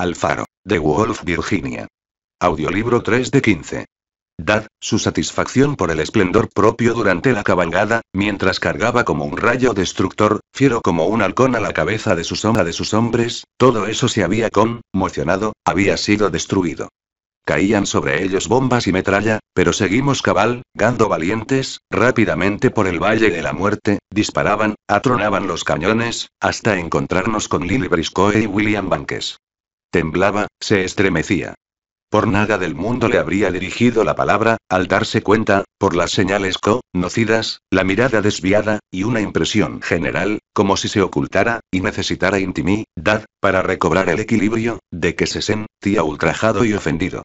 Alfaro, de Wolf, Virginia. Audiolibro 3 de 15. Dad, su satisfacción por el esplendor propio durante la cabalgada, mientras cargaba como un rayo destructor, fiero como un halcón a la cabeza de su sombra de sus hombres, todo eso se había conmocionado, había sido destruido. Caían sobre ellos bombas y metralla, pero seguimos cabal, gando valientes, rápidamente por el Valle de la Muerte, disparaban, atronaban los cañones, hasta encontrarnos con Lily Briscoe y William Bankes. Temblaba, se estremecía. Por nada del mundo le habría dirigido la palabra, al darse cuenta, por las señales conocidas, la mirada desviada, y una impresión general, como si se ocultara, y necesitara intimidad, para recobrar el equilibrio, de que se sentía ultrajado y ofendido.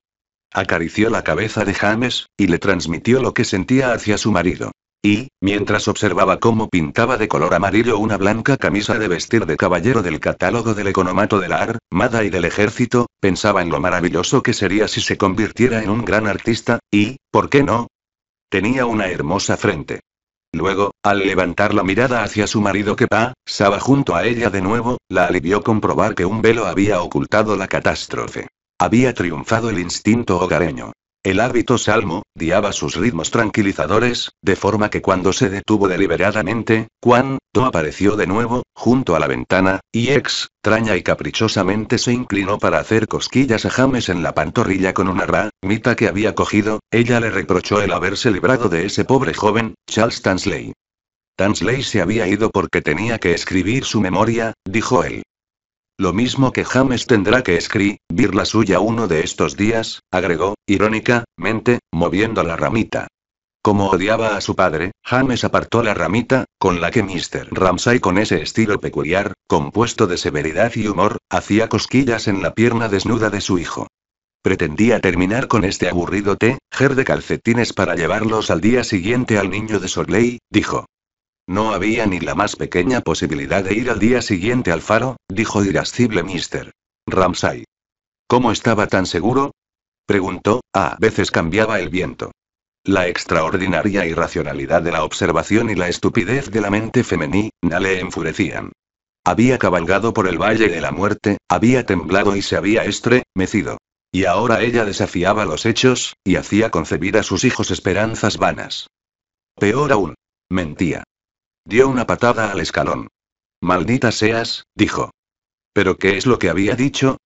Acarició la cabeza de James, y le transmitió lo que sentía hacia su marido y, mientras observaba cómo pintaba de color amarillo una blanca camisa de vestir de caballero del catálogo del economato de la Armada y del ejército, pensaba en lo maravilloso que sería si se convirtiera en un gran artista, y, ¿por qué no? Tenía una hermosa frente. Luego, al levantar la mirada hacia su marido que pa, estaba junto a ella de nuevo, la alivió comprobar que un velo había ocultado la catástrofe. Había triunfado el instinto hogareño. El hábito salmo, diaba sus ritmos tranquilizadores, de forma que cuando se detuvo deliberadamente, Juan, To apareció de nuevo, junto a la ventana, y ex, extraña y caprichosamente se inclinó para hacer cosquillas a James en la pantorrilla con una ramita que había cogido, ella le reprochó el haberse librado de ese pobre joven, Charles Tansley. Tansley se había ido porque tenía que escribir su memoria, dijo él. Lo mismo que James tendrá que escribir la suya uno de estos días, agregó, irónicamente, moviendo la ramita. Como odiaba a su padre, James apartó la ramita, con la que Mr. Ramsay con ese estilo peculiar, compuesto de severidad y humor, hacía cosquillas en la pierna desnuda de su hijo. Pretendía terminar con este aburrido té, ger de calcetines para llevarlos al día siguiente al niño de Sorley, dijo. No había ni la más pequeña posibilidad de ir al día siguiente al faro, dijo irascible Mr. Ramsay. ¿Cómo estaba tan seguro? preguntó, a veces cambiaba el viento. La extraordinaria irracionalidad de la observación y la estupidez de la mente femenina le enfurecían. Había cabalgado por el Valle de la Muerte, había temblado y se había estremecido. Y ahora ella desafiaba los hechos, y hacía concebir a sus hijos esperanzas vanas. Peor aún. Mentía. Dio una patada al escalón. Maldita seas, dijo. ¿Pero qué es lo que había dicho?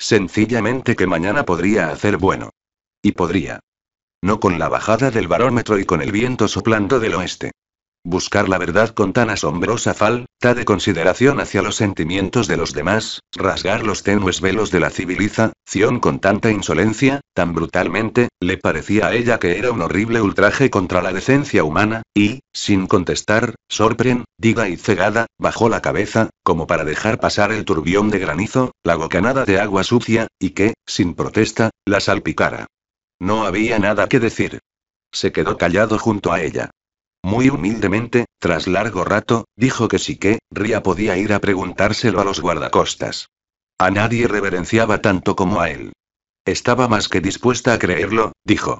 Sencillamente que mañana podría hacer bueno. Y podría. No con la bajada del barómetro y con el viento soplando del oeste. Buscar la verdad con tan asombrosa falta de consideración hacia los sentimientos de los demás, rasgar los tenues velos de la civilización con tanta insolencia, tan brutalmente, le parecía a ella que era un horrible ultraje contra la decencia humana, y, sin contestar, sorprendida y cegada, bajó la cabeza, como para dejar pasar el turbión de granizo, la gocanada de agua sucia, y que, sin protesta, la salpicara. No había nada que decir. Se quedó callado junto a ella. Muy humildemente, tras largo rato, dijo que sí que, Ria podía ir a preguntárselo a los guardacostas. A nadie reverenciaba tanto como a él. Estaba más que dispuesta a creerlo, dijo.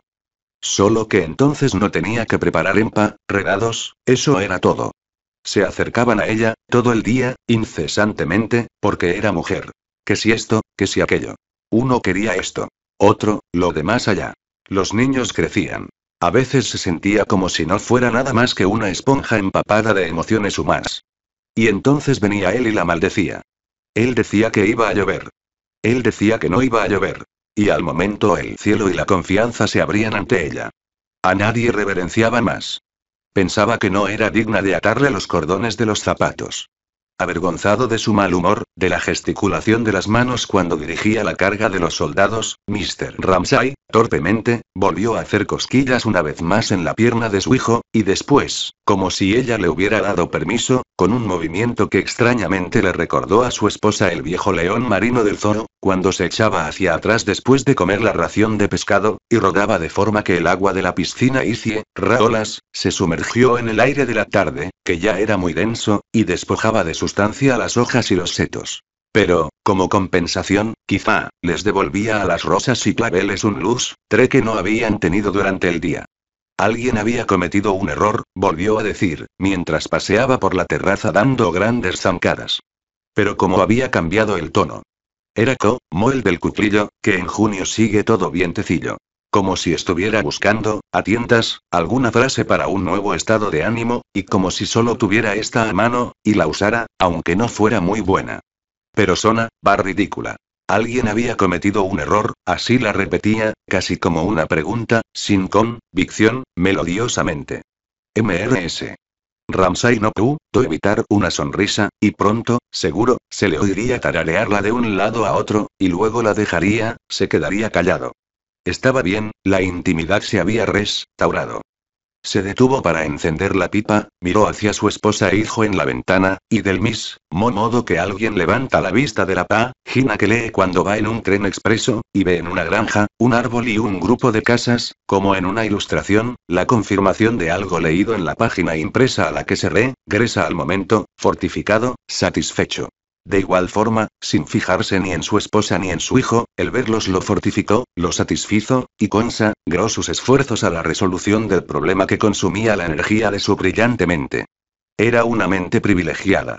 Solo que entonces no tenía que preparar empa, regados, eso era todo. Se acercaban a ella, todo el día, incesantemente, porque era mujer. Que si esto, que si aquello. Uno quería esto. Otro, lo de más allá. Los niños crecían. A veces se sentía como si no fuera nada más que una esponja empapada de emociones humanas. Y entonces venía él y la maldecía. Él decía que iba a llover. Él decía que no iba a llover. Y al momento el cielo y la confianza se abrían ante ella. A nadie reverenciaba más. Pensaba que no era digna de atarle los cordones de los zapatos. Avergonzado de su mal humor, de la gesticulación de las manos cuando dirigía la carga de los soldados, Mr. Ramsay, torpemente, volvió a hacer cosquillas una vez más en la pierna de su hijo, y después, como si ella le hubiera dado permiso, con un movimiento que extrañamente le recordó a su esposa el viejo león marino del Zoro, cuando se echaba hacia atrás después de comer la ración de pescado, y rodaba de forma que el agua de la piscina hicie, raolas, se sumergió en el aire de la tarde, que ya era muy denso, y despojaba de sustancia las hojas y los setos. Pero, como compensación, quizá, les devolvía a las rosas y claveles un luz, tre que no habían tenido durante el día. Alguien había cometido un error, volvió a decir, mientras paseaba por la terraza dando grandes zancadas. Pero como había cambiado el tono, era Co, Moel del Cuclillo, que en junio sigue todo vientecillo. Como si estuviera buscando, a tientas, alguna frase para un nuevo estado de ánimo, y como si solo tuviera esta a mano, y la usara, aunque no fuera muy buena. Pero sona, va ridícula. Alguien había cometido un error, así la repetía, casi como una pregunta, sin convicción, melodiosamente. MRS. Ramsay no pudo evitar una sonrisa, y pronto, seguro, se le oiría tararearla de un lado a otro, y luego la dejaría, se quedaría callado. Estaba bien, la intimidad se había restaurado. Se detuvo para encender la pipa, miró hacia su esposa e hijo en la ventana, y del mismo modo que alguien levanta la vista de la pa, Gina que lee cuando va en un tren expreso, y ve en una granja, un árbol y un grupo de casas, como en una ilustración, la confirmación de algo leído en la página impresa a la que se regresa al momento, fortificado, satisfecho. De igual forma, sin fijarse ni en su esposa ni en su hijo, el verlos lo fortificó, lo satisfizo, y consagró sus esfuerzos a la resolución del problema que consumía la energía de su brillante mente. Era una mente privilegiada,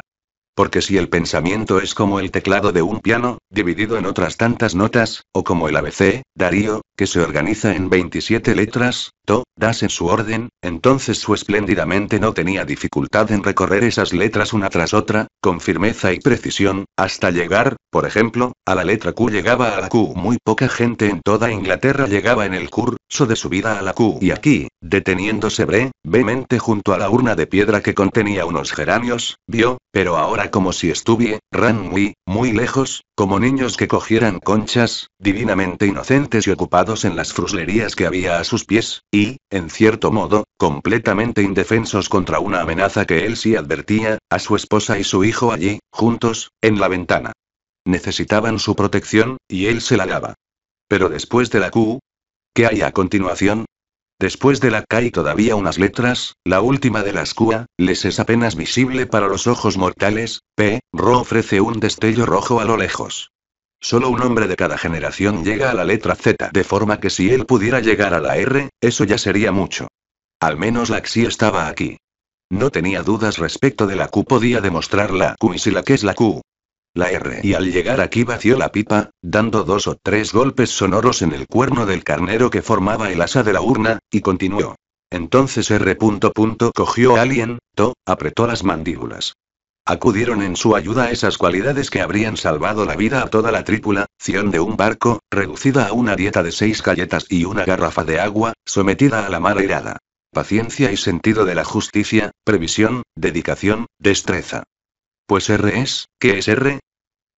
porque si el pensamiento es como el teclado de un piano, dividido en otras tantas notas, o como el ABC, Darío, que se organiza en 27 letras, to, das en su orden, entonces su espléndida mente no tenía dificultad en recorrer esas letras una tras otra, con firmeza y precisión, hasta llegar, por ejemplo, a la letra Q llegaba a la Q. Muy poca gente en toda Inglaterra llegaba en el curso de su vida a la Q. Y aquí, deteniéndose brevemente junto a la urna de piedra que contenía unos geranios, vio, pero ahora como si estuviera, ran muy, muy lejos, como niños que cogieran conchas, divinamente inocentes y ocupados en las fruslerías que había a sus pies, y, en cierto modo, completamente indefensos contra una amenaza que él sí advertía, a su esposa y su hijo allí, juntos, en la ventana. Necesitaban su protección, y él se la daba. Pero después de la Q, ¿qué hay a continuación? Después de la K y todavía unas letras, la última de las Q, les es apenas visible para los ojos mortales, P, Ro ofrece un destello rojo a lo lejos. Solo un hombre de cada generación llega a la letra Z, de forma que si él pudiera llegar a la R, eso ya sería mucho. Al menos la XI estaba aquí. No tenía dudas respecto de la Q, podía demostrar la Q y si la que es la Q, la R y al llegar aquí vació la pipa, dando dos o tres golpes sonoros en el cuerno del carnero que formaba el asa de la urna, y continuó. Entonces R. Punto punto cogió a alguien, to, apretó las mandíbulas. Acudieron en su ayuda esas cualidades que habrían salvado la vida a toda la tripulación de un barco, reducida a una dieta de seis galletas y una garrafa de agua, sometida a la mar airada. Paciencia y sentido de la justicia, previsión, dedicación, destreza. Pues R es, ¿qué es R?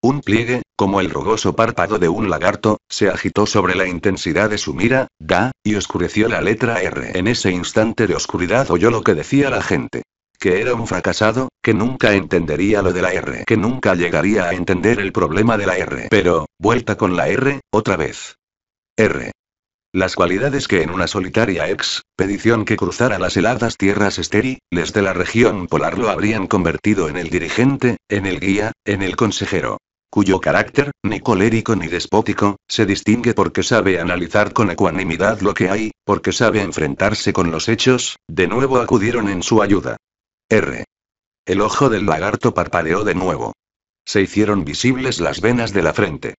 Un pliegue, como el rugoso párpado de un lagarto, se agitó sobre la intensidad de su mira, da, y oscureció la letra R. En ese instante de oscuridad oyó lo que decía la gente. Que era un fracasado, que nunca entendería lo de la R, que nunca llegaría a entender el problema de la R. Pero, vuelta con la R, otra vez. R. Las cualidades que en una solitaria expedición que cruzara las heladas tierras esteri, les de la región polar lo habrían convertido en el dirigente, en el guía, en el consejero cuyo carácter, ni colérico ni despótico, se distingue porque sabe analizar con ecuanimidad lo que hay, porque sabe enfrentarse con los hechos, de nuevo acudieron en su ayuda. R. El ojo del lagarto parpadeó de nuevo. Se hicieron visibles las venas de la frente.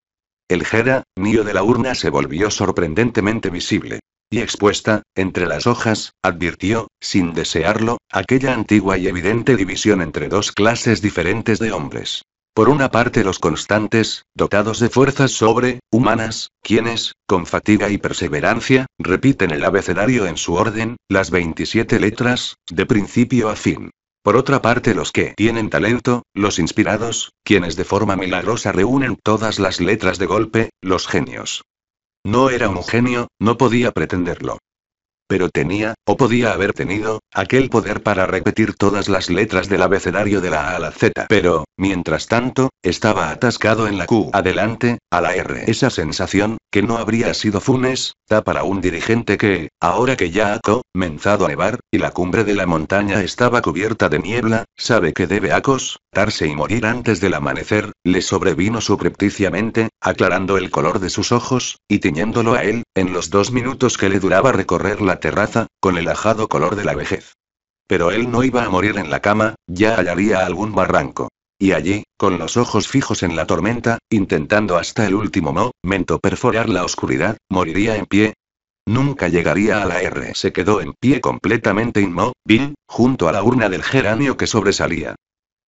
El jera, mío de la urna, se volvió sorprendentemente visible. Y expuesta, entre las hojas, advirtió, sin desearlo, aquella antigua y evidente división entre dos clases diferentes de hombres. Por una parte los constantes, dotados de fuerzas sobre, humanas, quienes, con fatiga y perseverancia, repiten el abecedario en su orden, las 27 letras, de principio a fin. Por otra parte los que tienen talento, los inspirados, quienes de forma milagrosa reúnen todas las letras de golpe, los genios. No era un genio, no podía pretenderlo pero tenía, o podía haber tenido, aquel poder para repetir todas las letras del abecedario de la A a la Z. Pero, mientras tanto, estaba atascado en la Q adelante, a la R. Esa sensación, que no habría sido funes, da para un dirigente que, ahora que ya ha comenzado a nevar, y la cumbre de la montaña estaba cubierta de niebla, sabe que debe acostarse y morir antes del amanecer, le sobrevino suprepticiamente, aclarando el color de sus ojos, y tiñéndolo a él, en los dos minutos que le duraba recorrer la terraza, con el ajado color de la vejez. Pero él no iba a morir en la cama, ya hallaría algún barranco. Y allí, con los ojos fijos en la tormenta, intentando hasta el último momento perforar la oscuridad, moriría en pie, Nunca llegaría a la R. Se quedó en pie completamente inmóvil, junto a la urna del geranio que sobresalía.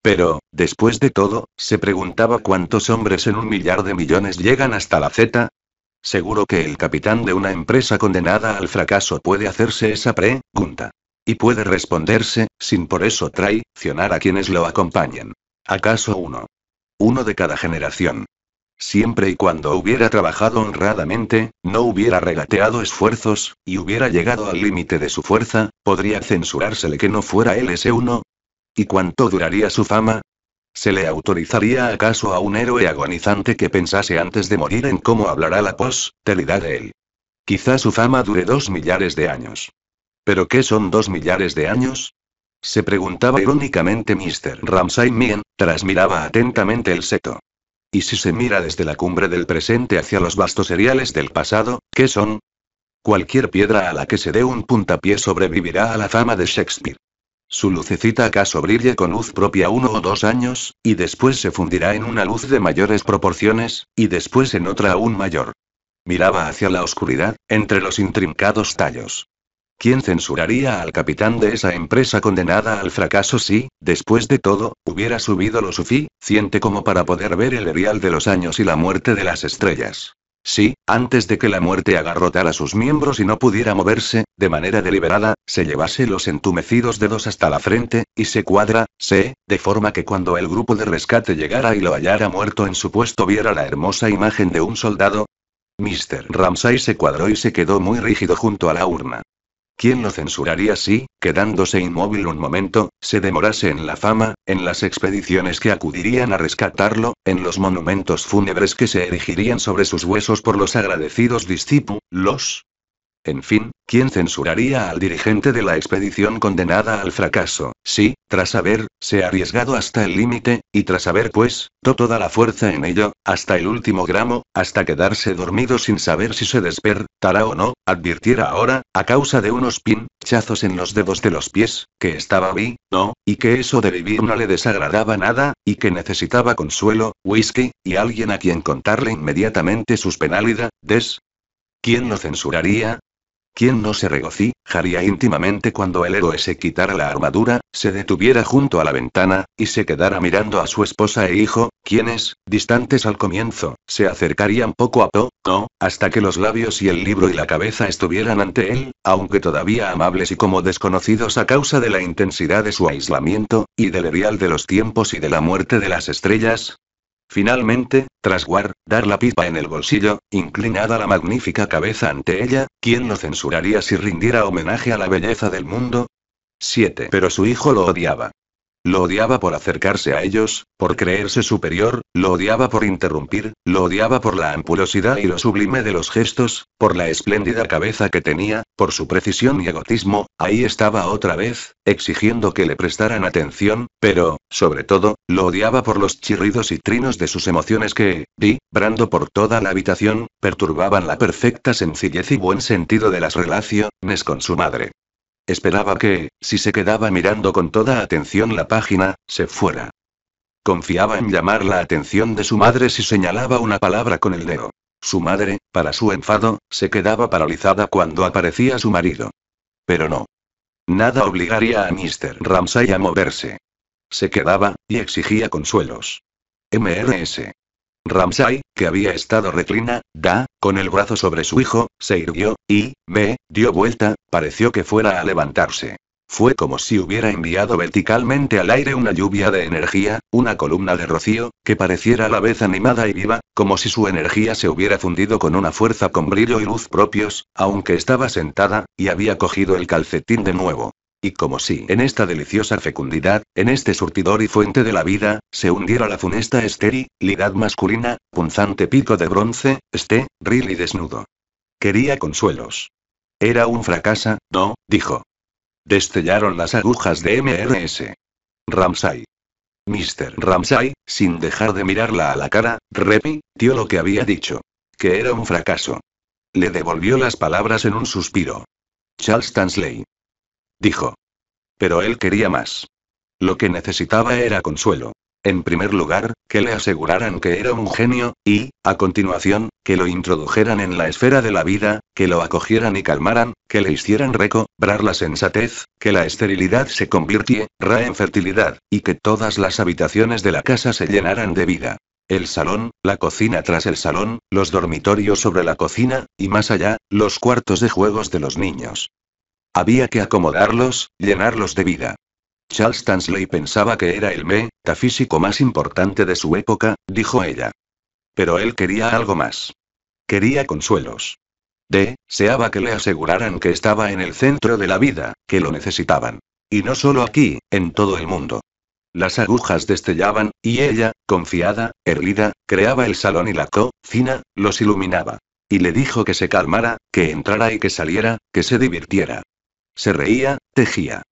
Pero, después de todo, se preguntaba cuántos hombres en un millar de millones llegan hasta la Z. Seguro que el capitán de una empresa condenada al fracaso puede hacerse esa pregunta. Y puede responderse, sin por eso traicionar a quienes lo acompañen. ¿Acaso uno? Uno de cada generación siempre y cuando hubiera trabajado honradamente, no hubiera regateado esfuerzos, y hubiera llegado al límite de su fuerza, podría censurársele que no fuera él ese uno? ¿Y cuánto duraría su fama? ¿Se le autorizaría acaso a un héroe agonizante que pensase antes de morir en cómo hablará la posteridad de él? Quizá su fama dure dos millares de años. ¿Pero qué son dos millares de años? Se preguntaba irónicamente Mr. Ramsay Mien, tras miraba atentamente el seto. Y si se mira desde la cumbre del presente hacia los vastos seriales del pasado, ¿qué son? Cualquier piedra a la que se dé un puntapié sobrevivirá a la fama de Shakespeare. Su lucecita acaso brille con luz propia uno o dos años, y después se fundirá en una luz de mayores proporciones, y después en otra aún mayor. Miraba hacia la oscuridad, entre los intrincados tallos. ¿Quién censuraría al capitán de esa empresa condenada al fracaso si, después de todo, hubiera subido lo suficiente como para poder ver el erial de los años y la muerte de las estrellas? Sí, antes de que la muerte agarrotara sus miembros y no pudiera moverse, de manera deliberada, se llevase los entumecidos dedos hasta la frente, y se cuadra, se, de forma que cuando el grupo de rescate llegara y lo hallara muerto en su puesto viera la hermosa imagen de un soldado. Mr. Ramsay se cuadró y se quedó muy rígido junto a la urna. ¿Quién lo censuraría si, quedándose inmóvil un momento, se demorase en la fama, en las expediciones que acudirían a rescatarlo, en los monumentos fúnebres que se erigirían sobre sus huesos por los agradecidos discípulos? En fin, ¿quién censuraría al dirigente de la expedición condenada al fracaso? Sí, tras haber, se arriesgado hasta el límite, y tras haber pues, toda la fuerza en ello, hasta el último gramo, hasta quedarse dormido sin saber si se despertará o no, advirtiera ahora, a causa de unos pinchazos en los dedos de los pies, que estaba vi, no, y que eso de vivir no le desagradaba nada, y que necesitaba consuelo, whisky, y alguien a quien contarle inmediatamente sus penalidades, ¿Quién lo censuraría? ¿Quién no se regocijaría íntimamente cuando el héroe se quitara la armadura, se detuviera junto a la ventana, y se quedara mirando a su esposa e hijo, quienes, distantes al comienzo, se acercarían poco a poco, hasta que los labios y el libro y la cabeza estuvieran ante él, aunque todavía amables y como desconocidos a causa de la intensidad de su aislamiento, y del erial de los tiempos y de la muerte de las estrellas, Finalmente, tras guardar dar la pipa en el bolsillo, inclinada la magnífica cabeza ante ella, ¿quién lo censuraría si rindiera homenaje a la belleza del mundo? 7. Pero su hijo lo odiaba. Lo odiaba por acercarse a ellos, por creerse superior, lo odiaba por interrumpir, lo odiaba por la ampulosidad y lo sublime de los gestos, por la espléndida cabeza que tenía, por su precisión y egotismo, ahí estaba otra vez, exigiendo que le prestaran atención, pero, sobre todo, lo odiaba por los chirridos y trinos de sus emociones que, vibrando por toda la habitación, perturbaban la perfecta sencillez y buen sentido de las relaciones con su madre. Esperaba que, si se quedaba mirando con toda atención la página, se fuera. Confiaba en llamar la atención de su madre si señalaba una palabra con el dedo. Su madre, para su enfado, se quedaba paralizada cuando aparecía su marido. Pero no. Nada obligaría a Mr. Ramsay a moverse. Se quedaba, y exigía consuelos. MRS. Ramsay, que había estado reclina, da, con el brazo sobre su hijo, se irguió, y, ve, dio vuelta, pareció que fuera a levantarse. Fue como si hubiera enviado verticalmente al aire una lluvia de energía, una columna de rocío, que pareciera a la vez animada y viva, como si su energía se hubiera fundido con una fuerza con brillo y luz propios, aunque estaba sentada, y había cogido el calcetín de nuevo y como si en esta deliciosa fecundidad, en este surtidor y fuente de la vida, se hundiera la funesta esterilidad masculina, punzante pico de bronce, esté, ril y desnudo. Quería consuelos. Era un fracasa, no, dijo. Destellaron las agujas de MRS. Ramsay. Mr. Ramsay, sin dejar de mirarla a la cara, repitió lo que había dicho. Que era un fracaso. Le devolvió las palabras en un suspiro. Charles Tansley dijo. Pero él quería más. Lo que necesitaba era consuelo. En primer lugar, que le aseguraran que era un genio, y, a continuación, que lo introdujeran en la esfera de la vida, que lo acogieran y calmaran, que le hicieran recobrar la sensatez, que la esterilidad se convirtiera en fertilidad, y que todas las habitaciones de la casa se llenaran de vida. El salón, la cocina tras el salón, los dormitorios sobre la cocina, y más allá, los cuartos de juegos de los niños. Había que acomodarlos, llenarlos de vida. Charles Tansley pensaba que era el metafísico más importante de su época, dijo ella. Pero él quería algo más. Quería consuelos. Deseaba que le aseguraran que estaba en el centro de la vida, que lo necesitaban. Y no solo aquí, en todo el mundo. Las agujas destellaban, y ella, confiada, erguida, creaba el salón y la cocina, los iluminaba. Y le dijo que se calmara, que entrara y que saliera, que se divirtiera. Se reía, tejía.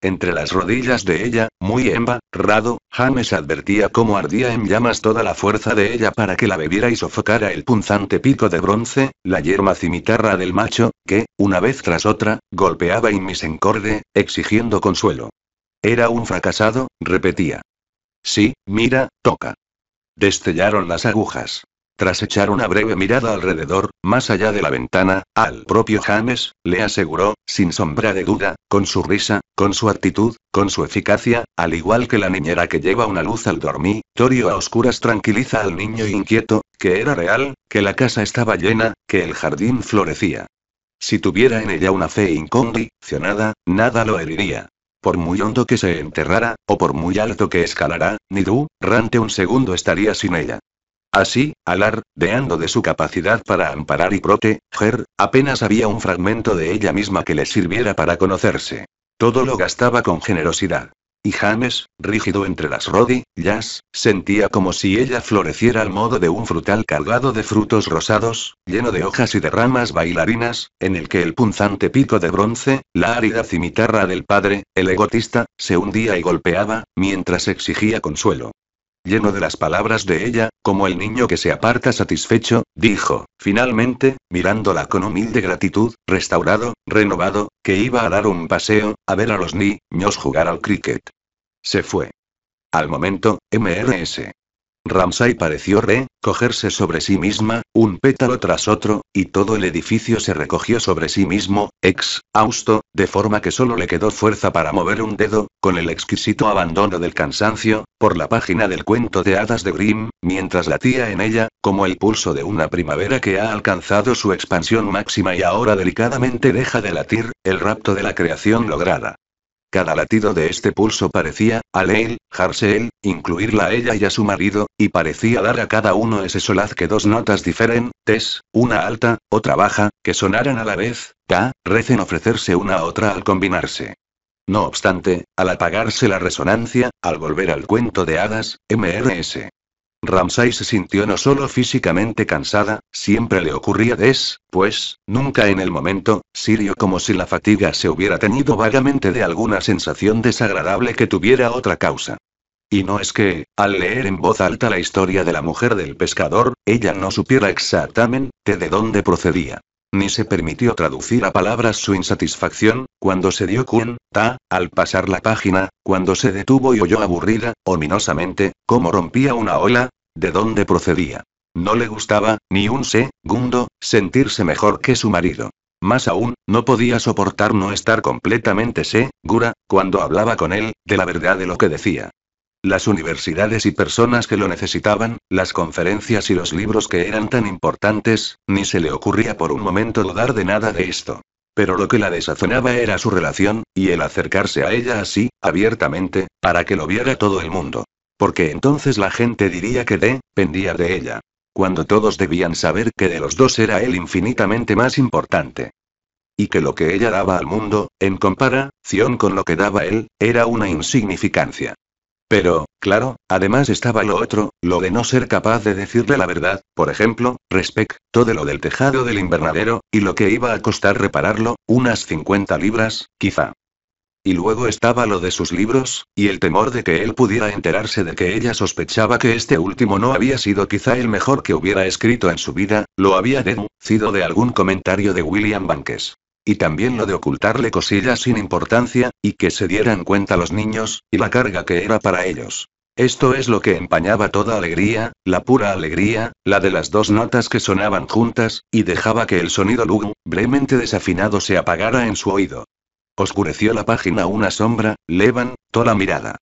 Entre las rodillas de ella, muy embarrado, James advertía cómo ardía en llamas toda la fuerza de ella para que la bebiera y sofocara el punzante pico de bronce, la yerma cimitarra del macho, que, una vez tras otra, golpeaba encorde, exigiendo consuelo. Era un fracasado, repetía. Sí, mira, toca. Destellaron las agujas. Tras echar una breve mirada alrededor, más allá de la ventana, al propio James, le aseguró, sin sombra de duda, con su risa, con su actitud, con su eficacia, al igual que la niñera que lleva una luz al dormitorio a oscuras tranquiliza al niño inquieto, que era real, que la casa estaba llena, que el jardín florecía. Si tuviera en ella una fe incondicionada, nada lo heriría. Por muy hondo que se enterrara, o por muy alto que escalara, ni du, Rante un segundo estaría sin ella. Así, Alar, deando de su capacidad para amparar y proteger, apenas había un fragmento de ella misma que le sirviera para conocerse. Todo lo gastaba con generosidad. Y James, rígido entre las rodillas, sentía como si ella floreciera al modo de un frutal cargado de frutos rosados, lleno de hojas y de ramas bailarinas, en el que el punzante pico de bronce, la árida cimitarra del padre, el egotista, se hundía y golpeaba, mientras exigía consuelo lleno de las palabras de ella, como el niño que se aparta satisfecho, dijo, finalmente, mirándola con humilde gratitud, restaurado, renovado, que iba a dar un paseo, a ver a los niños jugar al cricket. Se fue. Al momento, MRS. Ramsay pareció re, cogerse sobre sí misma, un pétalo tras otro, y todo el edificio se recogió sobre sí mismo, ex, austo, de forma que solo le quedó fuerza para mover un dedo, con el exquisito abandono del cansancio, por la página del cuento de hadas de Grimm, mientras latía en ella, como el pulso de una primavera que ha alcanzado su expansión máxima y ahora delicadamente deja de latir, el rapto de la creación lograda. Cada latido de este pulso parecía, a Leil, Harsel, incluirla a ella y a su marido, y parecía dar a cada uno ese solaz que dos notas diferentes, una alta, otra baja, que sonaran a la vez, ta, recen ofrecerse una a otra al combinarse. No obstante, al apagarse la resonancia, al volver al cuento de hadas, MRS. Ramsay se sintió no solo físicamente cansada, siempre le ocurría des, pues, nunca en el momento, Sirio como si la fatiga se hubiera tenido vagamente de alguna sensación desagradable que tuviera otra causa. Y no es que, al leer en voz alta la historia de la mujer del pescador, ella no supiera exactamente de dónde procedía ni se permitió traducir a palabras su insatisfacción, cuando se dio cuenta, al pasar la página, cuando se detuvo y oyó aburrida, ominosamente, cómo rompía una ola, de dónde procedía. No le gustaba, ni un segundo, sentirse mejor que su marido. Más aún, no podía soportar no estar completamente segura, cuando hablaba con él, de la verdad de lo que decía. Las universidades y personas que lo necesitaban, las conferencias y los libros que eran tan importantes, ni se le ocurría por un momento dudar de nada de esto. Pero lo que la desazonaba era su relación, y el acercarse a ella así, abiertamente, para que lo viera todo el mundo. Porque entonces la gente diría que de, pendía de ella. Cuando todos debían saber que de los dos era él infinitamente más importante. Y que lo que ella daba al mundo, en comparación con lo que daba él, era una insignificancia. Pero, claro, además estaba lo otro, lo de no ser capaz de decirle la verdad, por ejemplo, respecto de lo del tejado del invernadero, y lo que iba a costar repararlo, unas 50 libras, quizá. Y luego estaba lo de sus libros, y el temor de que él pudiera enterarse de que ella sospechaba que este último no había sido quizá el mejor que hubiera escrito en su vida, lo había deducido de algún comentario de William Bankes y también lo de ocultarle cosillas sin importancia, y que se dieran cuenta los niños, y la carga que era para ellos. Esto es lo que empañaba toda alegría, la pura alegría, la de las dos notas que sonaban juntas, y dejaba que el sonido lúgubremente desafinado se apagara en su oído. Oscureció la página una sombra, Levan, toda la mirada.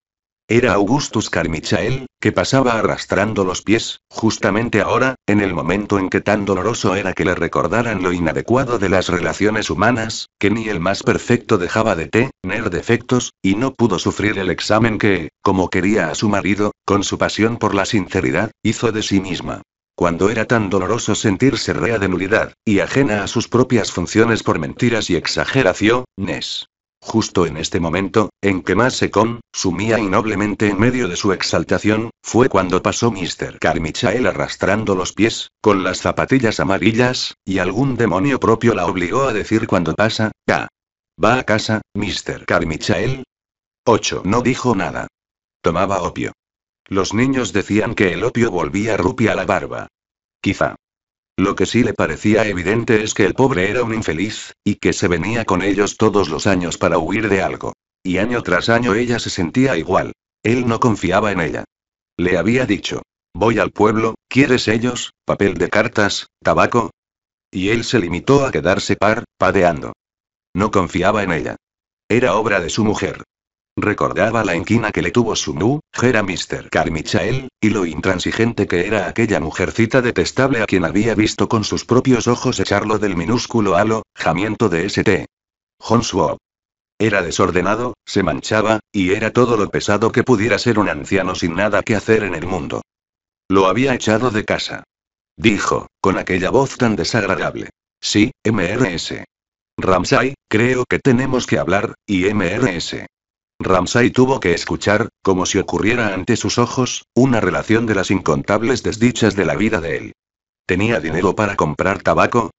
Era Augustus Carmichael, que pasaba arrastrando los pies, justamente ahora, en el momento en que tan doloroso era que le recordaran lo inadecuado de las relaciones humanas, que ni el más perfecto dejaba de tener defectos, y no pudo sufrir el examen que, como quería a su marido, con su pasión por la sinceridad, hizo de sí misma. Cuando era tan doloroso sentirse rea de nulidad, y ajena a sus propias funciones por mentiras y exageraciones, Justo en este momento, en que más Secom, sumía innoblemente en medio de su exaltación, fue cuando pasó Mr. Carmichael arrastrando los pies, con las zapatillas amarillas, y algún demonio propio la obligó a decir cuando pasa, K. ¿Va a casa, Mr. Carmichael? 8. No dijo nada. Tomaba opio. Los niños decían que el opio volvía rupia a la barba. Quizá. Lo que sí le parecía evidente es que el pobre era un infeliz, y que se venía con ellos todos los años para huir de algo. Y año tras año ella se sentía igual. Él no confiaba en ella. Le había dicho, voy al pueblo, ¿quieres ellos? Papel de cartas, tabaco. Y él se limitó a quedarse par, padeando. No confiaba en ella. Era obra de su mujer. Recordaba la inquina que le tuvo su nu, era Mr. Carmichael, y lo intransigente que era aquella mujercita detestable a quien había visto con sus propios ojos echarlo del minúsculo halo, jamiento de St. John Era desordenado, se manchaba, y era todo lo pesado que pudiera ser un anciano sin nada que hacer en el mundo. Lo había echado de casa. Dijo, con aquella voz tan desagradable. Sí, MRS. Ramsay, creo que tenemos que hablar, y MRS. Ramsay tuvo que escuchar, como si ocurriera ante sus ojos, una relación de las incontables desdichas de la vida de él. ¿Tenía dinero para comprar tabaco?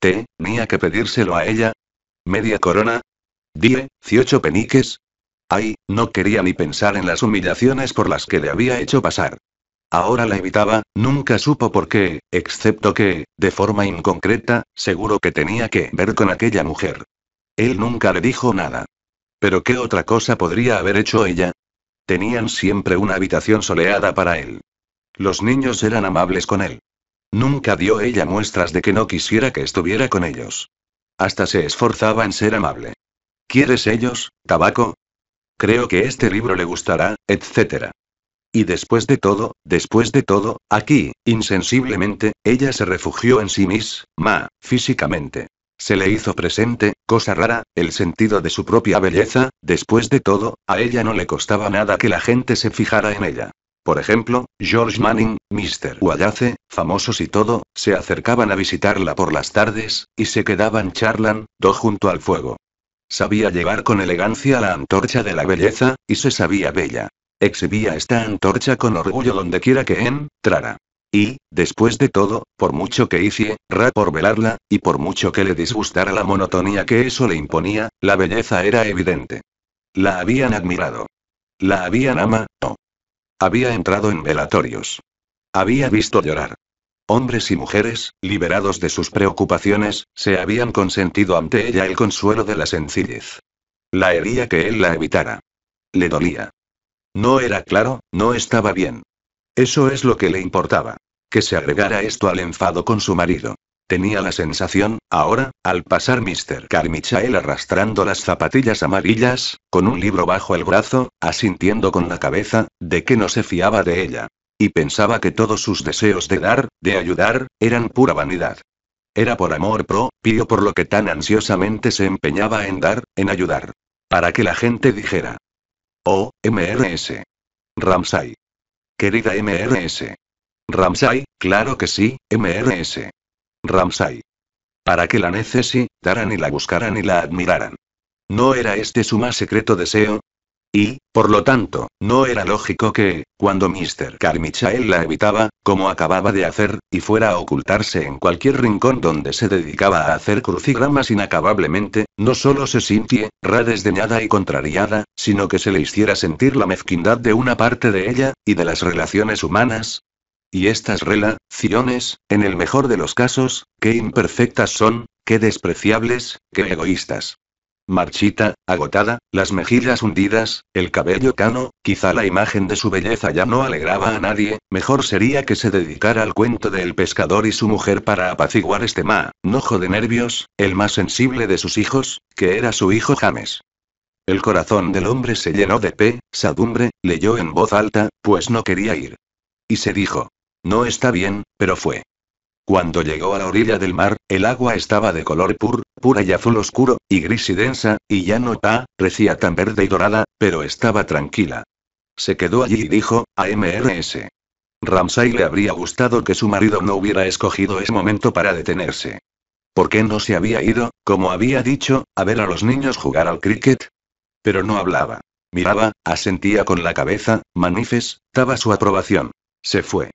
¿Tenía que pedírselo a ella? ¿Media corona? ¿Die, ciocho peniques? Ay, no quería ni pensar en las humillaciones por las que le había hecho pasar. Ahora la evitaba, nunca supo por qué, excepto que, de forma inconcreta, seguro que tenía que ver con aquella mujer. Él nunca le dijo nada. Pero ¿qué otra cosa podría haber hecho ella? Tenían siempre una habitación soleada para él. Los niños eran amables con él. Nunca dio ella muestras de que no quisiera que estuviera con ellos. Hasta se esforzaba en ser amable. ¿Quieres ellos, tabaco? Creo que este libro le gustará, etc. Y después de todo, después de todo, aquí, insensiblemente, ella se refugió en sí misma, físicamente, se le hizo presente, cosa rara, el sentido de su propia belleza, después de todo, a ella no le costaba nada que la gente se fijara en ella. Por ejemplo, George Manning, Mr. Wallace, famosos y todo, se acercaban a visitarla por las tardes, y se quedaban charlan, dos junto al fuego. Sabía llevar con elegancia la antorcha de la belleza, y se sabía bella. Exhibía esta antorcha con orgullo donde quiera que entrara. Y, después de todo, por mucho que hicie, Ra por velarla, y por mucho que le disgustara la monotonía que eso le imponía, la belleza era evidente. La habían admirado. La habían amado. Había entrado en velatorios. Había visto llorar. Hombres y mujeres, liberados de sus preocupaciones, se habían consentido ante ella el consuelo de la sencillez. La hería que él la evitara. Le dolía. No era claro, no estaba bien. Eso es lo que le importaba. Que se agregara esto al enfado con su marido. Tenía la sensación, ahora, al pasar Mr. Carmichael arrastrando las zapatillas amarillas, con un libro bajo el brazo, asintiendo con la cabeza, de que no se fiaba de ella. Y pensaba que todos sus deseos de dar, de ayudar, eran pura vanidad. Era por amor propio por lo que tan ansiosamente se empeñaba en dar, en ayudar. Para que la gente dijera. Oh, MRS. Ramsay. Querida MRS. Ramsay, claro que sí, MRS. Ramsay. Para que la necesitaran y la buscaran y la admiraran. ¿No era este su más secreto deseo? Y, por lo tanto, no era lógico que, cuando Mr. Carmichael la evitaba, como acababa de hacer, y fuera a ocultarse en cualquier rincón donde se dedicaba a hacer crucigramas inacabablemente, no solo se sintiera desdeñada y contrariada, sino que se le hiciera sentir la mezquindad de una parte de ella, y de las relaciones humanas, y estas relaciones, en el mejor de los casos, qué imperfectas son, qué despreciables, qué egoístas marchita, agotada, las mejillas hundidas, el cabello cano, quizá la imagen de su belleza ya no alegraba a nadie, mejor sería que se dedicara al cuento del pescador y su mujer para apaciguar este ma, nojo de nervios, el más sensible de sus hijos, que era su hijo James. El corazón del hombre se llenó de sadumbre, leyó en voz alta, pues no quería ir. Y se dijo. No está bien, pero fue. Cuando llegó a la orilla del mar, el agua estaba de color pur, pura y azul oscuro, y gris y densa, y ya no ta, parecía tan verde y dorada, pero estaba tranquila. Se quedó allí y dijo, a M.R.S. Ramsay le habría gustado que su marido no hubiera escogido ese momento para detenerse. ¿Por qué no se había ido, como había dicho, a ver a los niños jugar al cricket? Pero no hablaba. Miraba, asentía con la cabeza, manifestaba su aprobación. Se fue.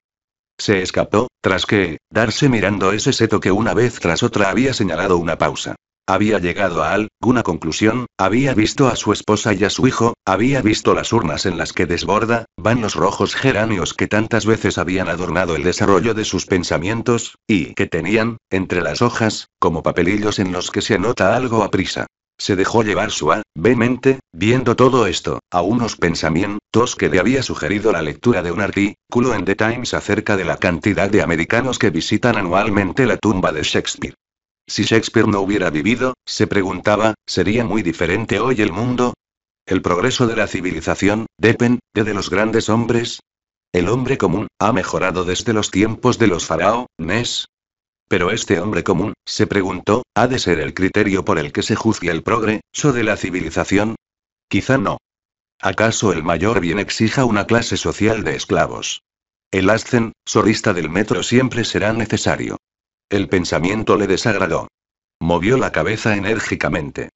Se escapó, tras que, darse mirando ese seto que una vez tras otra había señalado una pausa. Había llegado a alguna conclusión, había visto a su esposa y a su hijo, había visto las urnas en las que desborda, van los rojos geranios que tantas veces habían adornado el desarrollo de sus pensamientos, y que tenían, entre las hojas, como papelillos en los que se anota algo a prisa. Se dejó llevar su suavemente, viendo todo esto, a unos pensamientos que le había sugerido la lectura de un artículo en The Times acerca de la cantidad de americanos que visitan anualmente la tumba de Shakespeare. Si Shakespeare no hubiera vivido, se preguntaba, ¿sería muy diferente hoy el mundo? El progreso de la civilización, depende de los grandes hombres, el hombre común, ha mejorado desde los tiempos de los faraones, pero este hombre común, se preguntó, ¿ha de ser el criterio por el que se juzgue el progreso de la civilización? Quizá no. ¿Acaso el mayor bien exija una clase social de esclavos? El ascen, sorista del metro siempre será necesario. El pensamiento le desagradó. Movió la cabeza enérgicamente.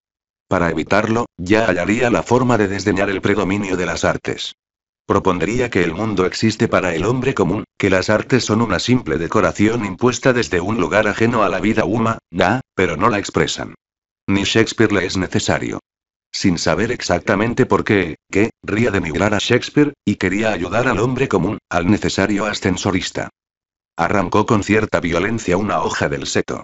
Para evitarlo, ya hallaría la forma de desdeñar el predominio de las artes. Propondría que el mundo existe para el hombre común, que las artes son una simple decoración impuesta desde un lugar ajeno a la vida humana, pero no la expresan. Ni Shakespeare le es necesario. Sin saber exactamente por qué, que, ría de migrar a Shakespeare, y quería ayudar al hombre común, al necesario ascensorista. Arrancó con cierta violencia una hoja del seto.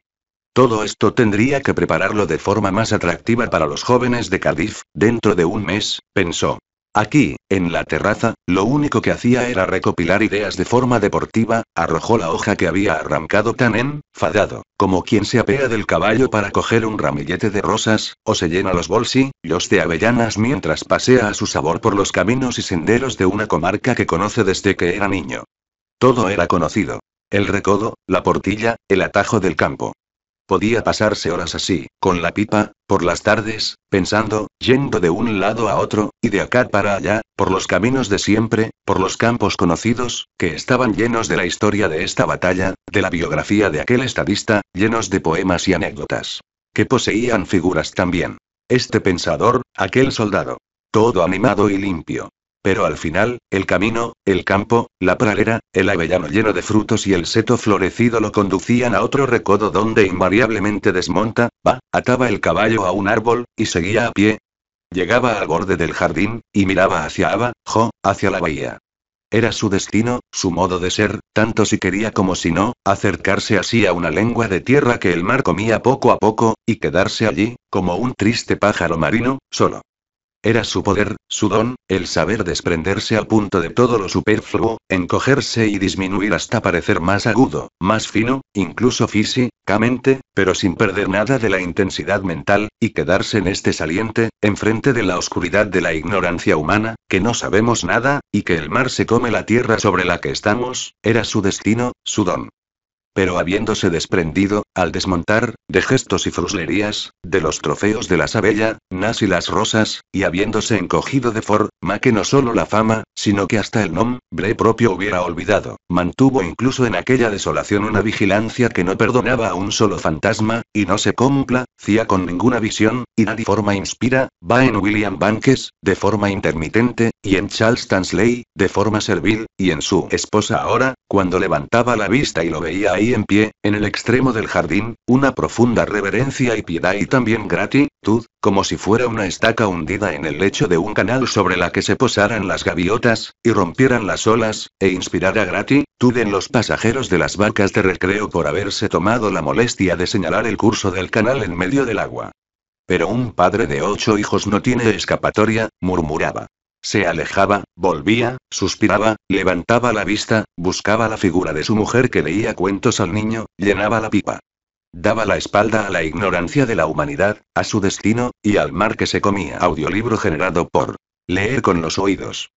Todo esto tendría que prepararlo de forma más atractiva para los jóvenes de Cádiz, dentro de un mes, pensó. Aquí, en la terraza, lo único que hacía era recopilar ideas de forma deportiva, arrojó la hoja que había arrancado tan enfadado, como quien se apea del caballo para coger un ramillete de rosas, o se llena los bolsillos de avellanas mientras pasea a su sabor por los caminos y senderos de una comarca que conoce desde que era niño. Todo era conocido. El recodo, la portilla, el atajo del campo, Podía pasarse horas así, con la pipa, por las tardes, pensando, yendo de un lado a otro, y de acá para allá, por los caminos de siempre, por los campos conocidos, que estaban llenos de la historia de esta batalla, de la biografía de aquel estadista, llenos de poemas y anécdotas. Que poseían figuras también. Este pensador, aquel soldado. Todo animado y limpio. Pero al final, el camino, el campo, la pradera, el avellano lleno de frutos y el seto florecido lo conducían a otro recodo donde invariablemente desmonta, va, ataba el caballo a un árbol, y seguía a pie. Llegaba al borde del jardín, y miraba hacia abajo, hacia la bahía. Era su destino, su modo de ser, tanto si quería como si no, acercarse así a una lengua de tierra que el mar comía poco a poco, y quedarse allí, como un triste pájaro marino, solo. Era su poder, su don, el saber desprenderse al punto de todo lo superfluo, encogerse y disminuir hasta parecer más agudo, más fino, incluso físicamente, pero sin perder nada de la intensidad mental, y quedarse en este saliente, enfrente de la oscuridad de la ignorancia humana, que no sabemos nada, y que el mar se come la tierra sobre la que estamos, era su destino, su don pero habiéndose desprendido, al desmontar, de gestos y fruslerías, de los trofeos de la sabella, nas las rosas, y habiéndose encogido de for, ma que no solo la fama, sino que hasta el nombre propio hubiera olvidado, mantuvo incluso en aquella desolación una vigilancia que no perdonaba a un solo fantasma, y no se cumpla, cía con ninguna visión, y nadie forma inspira, va en William Bankes, de forma intermitente, y en Charles Tansley, de forma servil, y en su esposa ahora, cuando levantaba la vista y lo veía ahí en pie, en el extremo del jardín, una profunda reverencia y piedad y también gratitud, como si fuera una estaca hundida en el lecho de un canal sobre la que se posaran las gaviotas, y rompieran las olas, e inspirara gratitud en los pasajeros de las vacas de recreo por haberse tomado la molestia de señalar el curso del canal en medio del agua. Pero un padre de ocho hijos no tiene escapatoria, murmuraba. Se alejaba, volvía, suspiraba, levantaba la vista, buscaba la figura de su mujer que leía cuentos al niño, llenaba la pipa. Daba la espalda a la ignorancia de la humanidad, a su destino, y al mar que se comía. Audiolibro generado por Leer con los oídos.